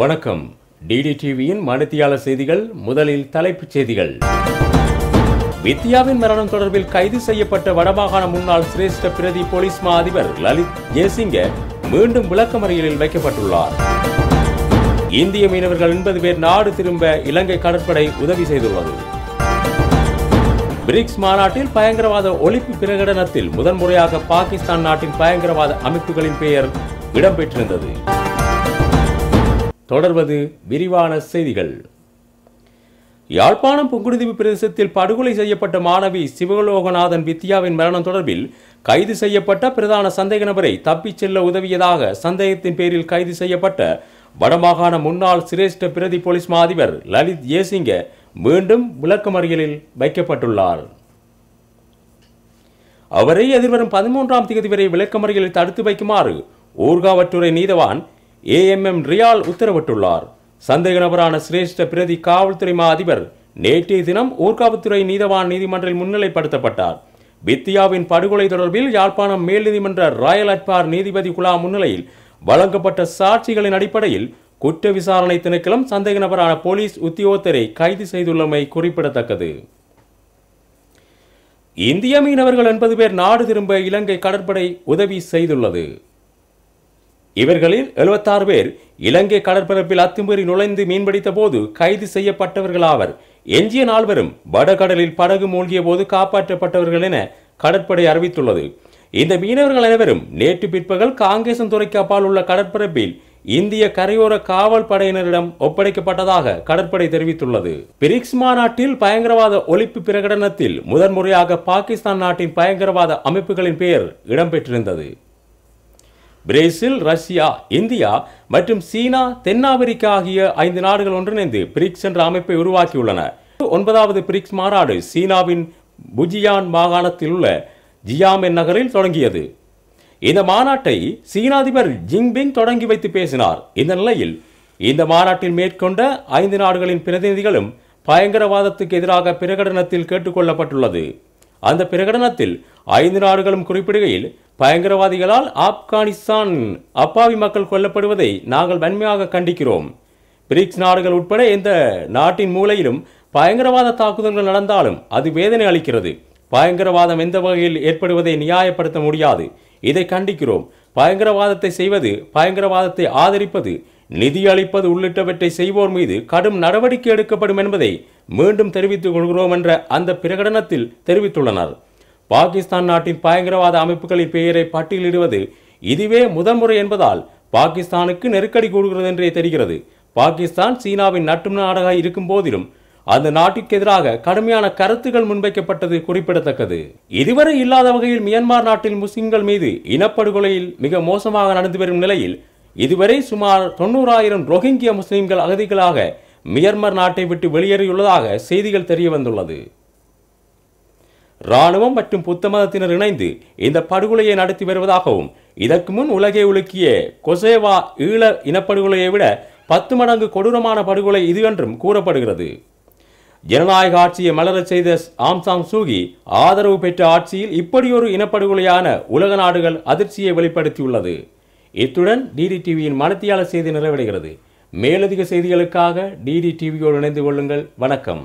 வணக்கம் டிடி டிவியின் மனத்தியாளர் செய்திகள் முதலில் தலைப்புச் செய்திகள் வித்யாவின் மரணம் தொடர்பில் கைது செய்யப்பட்ட வடமாகாண முன்னாள் சிரேஷ்ட பிரதி போலீஸ் மா அதிபர் லலித் ஜெய்சிங்க மீண்டும் விளக்கமறியலில் வைக்கப்பட்டுள்ளார் இந்திய மீனவர்கள் எண்பது பேர் நாடு திரும்ப இலங்கை கடற்படை உதவி செய்துள்ளது பிரிக்ஸ் மாநாட்டில் பயங்கரவாத ஒழிப்பு பிரகடனத்தில் முதன்முறையாக பாகிஸ்தான் நாட்டின் பயங்கரவாத அமைப்புகளின் பெயர் இடம்பெற்றிருந்தது தொடர்வது விரிவான செய்திகள் யாழ்ப்பாணம் புங்குடுதீவு பிரதேசத்தில் படுகொலை செய்யப்பட்ட மாணவி சிவலோகநாதன் வித்யாவின் மரணம் தொடர்பில் கைது செய்யப்பட்ட பிரதான சந்தேக நபரை தப்பிச் செல்ல உதவியதாக சந்தேகத்தின் பேரில் கைது செய்யப்பட்ட வடமாகாண முன்னாள் சிரேஷ்ட பிரதி போலீஸ் மா அதிபர் லலித் ஏசிங்க மீண்டும் விளக்கமறியலில் வைக்கப்பட்டுள்ளார் அவரை எதிர்வரும் பதிமூன்றாம் தேதி வரை விளக்கமறியலில் தடுத்து வைக்குமாறு ஊர்காவற்றுறை நீதவான் ஏஎம்எம் ரியால் உத்தரவிட்டுள்ளார் சந்தேக நபரான சிரேஷ்ட பிரதி காவல்துறை மா அதிபர் நேற்றைய தினம் ஊர்காவல்துறை நீதவான் நீதிமன்றில் முன்னிலைப்படுத்தப்பட்டார் வித்தியாவின் படுகொலை தொடர்பில் யாழ்ப்பாணம் மேல் நீதிமன்ற ராயல் அட்பார் நீதிபதி குலா முன்னிலையில் வழங்கப்பட்ட சாட்சிகளின் அடிப்படையில் குற்ற விசாரணை திணைக்களம் சந்தேக நபரான போலீஸ் உத்தியோகத்தரை கைது செய்துள்ளமை குறிப்பிடத்தக்கது இந்திய மீனவர்கள் எண்பது பேர் நாடு திரும்ப இலங்கை கடற்படை உதவி செய்துள்ளது இவர்களில் எழுபத்தாறு பேர் இலங்கை கடற்பரப்பில் அத்துமீறி நுழைந்து மீன்பிடித்த போது கைது செய்யப்பட்டவர்களாவர் எஞ்சிய நால்வரும் வடகடலில் படகு மூழ்கிய போது காப்பாற்றப்பட்டவர்கள் என கடற்படை அறிவித்துள்ளது இந்த மீனவர்கள் அனைவரும் நேற்று பிற்பகல் காங்கேசன் துறைக்கு அப்பால் உள்ள கடற்பரப்பில் இந்திய கரையோர காவல் படையினரிடம் ஒப்படைக்கப்பட்டதாக கடற்படை தெரிவித்துள்ளது பிரிக்ஸ் மாநாட்டில் பயங்கரவாத ஒழிப்பு பிரகடனத்தில் முதன்முறையாக பாகிஸ்தான் நாட்டின் பயங்கரவாத அமைப்புகளின் பெயர் இடம்பெற்றிருந்தது பிரேசில் ரஷ்யா இந்தியா மற்றும் சீனா தென்னாப்பிரிக்கா ஆகிய ஐந்து நாடுகள் ஒன்றிணைந்து பிரிக்ஸ் என்ற அமைப்பை உருவாக்கியுள்ளன ஒன்பதாவது பிரிக்ஸ் மாநாடு சீனாவின் புஜியான் மாகாணத்தில் உள்ள ஜியாமென் நகரில் தொடங்கியது இந்த மாநாட்டை அதிபர் ஜிங்பிங் தொடங்கி வைத்து பேசினார் இந்த நிலையில் இந்த மாநாட்டில் மேற்கொண்ட ஐந்து நாடுகளின் பிரதிநிதிகளும் பயங்கரவாதத்துக்கு எதிராக பிரகடனத்தில் கேட்டுக்கொள்ளப்பட்டுள்ளது அந்த பிரகடனத்தில் ஐந்து நாடுகளும் குறிப்பிடுகையில் பயங்கரவாதிகளால் ஆப்கானிஸ்தான் அப்பாவி மக்கள் கொல்லப்படுவதை நாங்கள் வன்மையாக கண்டிக்கிறோம் பிரிக்ஸ் நாடுகள் உட்பட எந்த நாட்டின் மூலையிலும் பயங்கரவாத தாக்குதல்கள் நடந்தாலும் அது வேதனை அளிக்கிறது பயங்கரவாதம் எந்த வகையில் ஏற்படுவதை நியாயப்படுத்த முடியாது இதை கண்டிக்கிறோம் பயங்கரவாதத்தை செய்வது பயங்கரவாதத்தை ஆதரிப்பது நிதியளிப்பது உள்ளிட்டவற்றை செய்வோர் மீது கடும் நடவடிக்கை எடுக்கப்படும் என்பதை மீண்டும் தெரிவித்துக் கொள்கிறோம் என்ற அந்த பிரகடனத்தில் தெரிவித்துள்ளனர் பாகிஸ்தான் நாட்டின் பயங்கரவாத அமைப்புகளின் பெயரை பட்டியலிடுவது இதுவே முதன்முறை என்பதால் பாகிஸ்தானுக்கு நெருக்கடி கூடுகிறது என்றே தெரிகிறது பாகிஸ்தான் சீனாவின் நட்டு நாடாக இருக்கும் போதிலும் அந்த நாட்டிற்கு எதிராக கடுமையான கருத்துக்கள் முன்வைக்கப்பட்டது குறிப்பிடத்தக்கது இதுவரை இல்லாத வகையில் மியான்மர் நாட்டில் முஸ்லிம்கள் மீது இனப்படுகொலையில் மிக மோசமாக நடந்து வரும் நிலையில் இதுவரை சுமார் தொண்ணூறாயிரம் ரோஹிங்கிய முஸ்லிம்கள் அகதிகளாக மியர்மர் நாட்டை விட்டு வெளியேறியுள்ளதாக செய்திகள் தெரிய வந்துள்ளது இராணுவம் மற்றும் புத்த மதத்தினர் இணைந்து இந்த படுகொலையை நடத்தி வருவதாகவும் இதற்கு முன் உலகை உலுக்கிய கொசேவா ஈழ இனப்படுகொலையை விட பத்து மடங்கு கொடூரமான படுகொலை இது என்றும் கூறப்படுகிறது ஜனநாயக ஆட்சியை மலரச் செய்த ஆம்சாங் சூகி ஆதரவு பெற்ற ஆட்சியில் இப்படியொரு இனப்படுகொலையான உலக நாடுகள் அதிர்ச்சியை வெளிப்படுத்தியுள்ளது இத்துடன் டிடி டிவியின் மனத்தியாளர் செய்தி நிறைவடைகிறது மேலதிக செய்திகளுக்காக டிடி டிவியோடு இணைந்து கொள்ளுங்கள் வணக்கம்